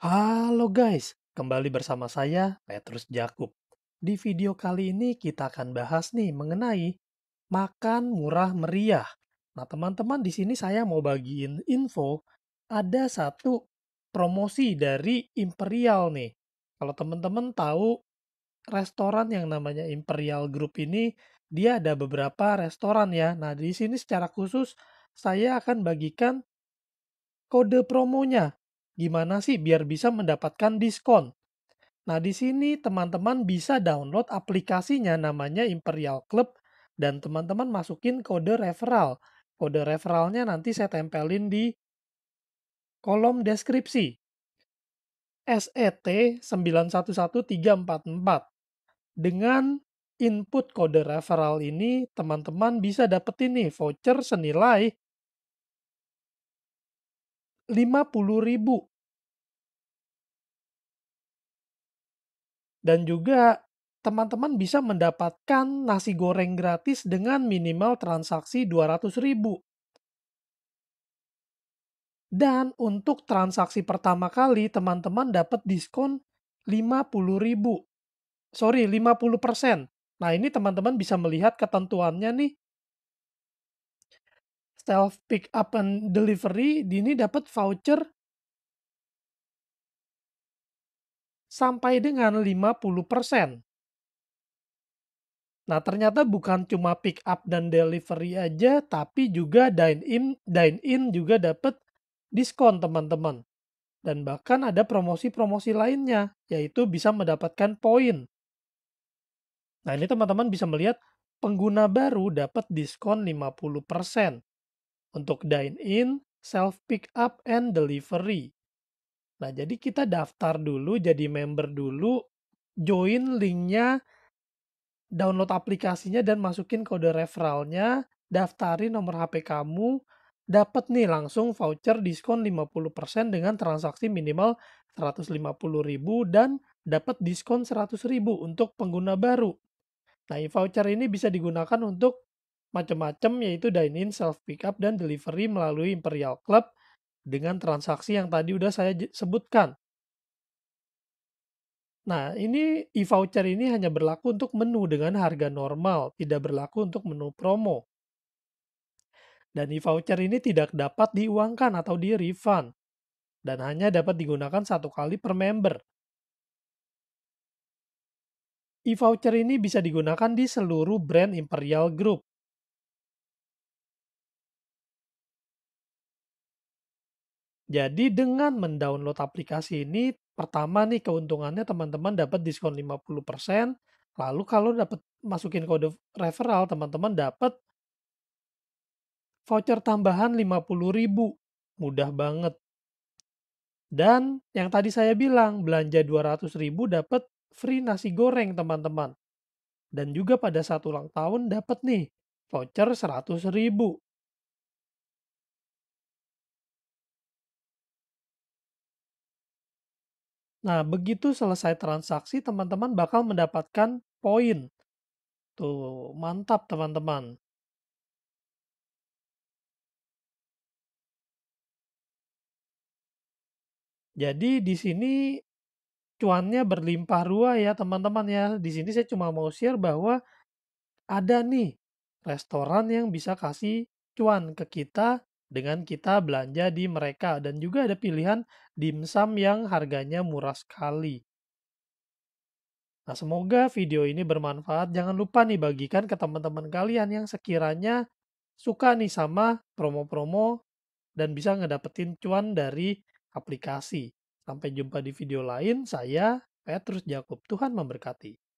Halo guys, kembali bersama saya Petrus Jakub. Di video kali ini kita akan bahas nih mengenai makan murah meriah. Nah teman-teman di sini saya mau bagiin info ada satu promosi dari Imperial nih. Kalau teman-teman tahu restoran yang namanya Imperial Group ini dia ada beberapa restoran ya. Nah di sini secara khusus saya akan bagikan kode promonya gimana sih biar bisa mendapatkan diskon. Nah, di sini teman-teman bisa download aplikasinya namanya Imperial Club dan teman-teman masukin kode referral. Kode referralnya nanti saya tempelin di kolom deskripsi. E SET 911344. Dengan input kode referral ini, teman-teman bisa dapetin nih voucher senilai 50.000 Dan juga teman-teman bisa mendapatkan nasi goreng gratis dengan minimal transaksi 200 ribu. Dan untuk transaksi pertama kali, teman-teman dapat diskon 50 ribu. Sorry, 50%. Nah, ini teman-teman bisa melihat ketentuannya nih. Self pick up and delivery ini dapat voucher sampai dengan 50%. Nah, ternyata bukan cuma pick up dan delivery aja, tapi juga dine in, dine in juga dapat diskon, teman-teman. Dan bahkan ada promosi-promosi lainnya, yaitu bisa mendapatkan poin. Nah, ini teman-teman bisa melihat pengguna baru dapat diskon 50% untuk dine in, self pick up and delivery. Nah, jadi kita daftar dulu, jadi member dulu, join linknya, download aplikasinya, dan masukin kode referralnya, daftarin nomor HP kamu, dapat nih langsung voucher diskon 50% dengan transaksi minimal 150.000 dan dapat diskon 100.000 untuk pengguna baru. Nah, e-voucher ini bisa digunakan untuk macam-macam yaitu dine-in, self-pickup, dan delivery melalui Imperial Club, dengan transaksi yang tadi udah saya sebutkan. Nah, ini e-voucher ini hanya berlaku untuk menu dengan harga normal, tidak berlaku untuk menu promo. Dan e-voucher ini tidak dapat diuangkan atau di-refund, dan hanya dapat digunakan satu kali per member. E-voucher ini bisa digunakan di seluruh brand Imperial Group, Jadi dengan mendownload aplikasi ini, pertama nih keuntungannya teman-teman dapat diskon 50%, lalu kalau dapat masukin kode referral, teman-teman dapat voucher tambahan 50.000. Mudah banget. Dan yang tadi saya bilang, belanja 200.000 dapat free nasi goreng, teman-teman. Dan juga pada saat ulang tahun dapat nih voucher 100.000. Nah, begitu selesai transaksi, teman-teman bakal mendapatkan poin. Tuh, mantap teman-teman. Jadi di sini cuannya berlimpah ruah ya teman-teman ya. Di sini saya cuma mau share bahwa ada nih restoran yang bisa kasih cuan ke kita dengan kita belanja di mereka dan juga ada pilihan dimsum yang harganya murah sekali. Nah, semoga video ini bermanfaat. Jangan lupa nih bagikan ke teman-teman kalian yang sekiranya suka nih sama promo-promo dan bisa ngedapetin cuan dari aplikasi. Sampai jumpa di video lain. Saya Petrus Jakob. Tuhan memberkati.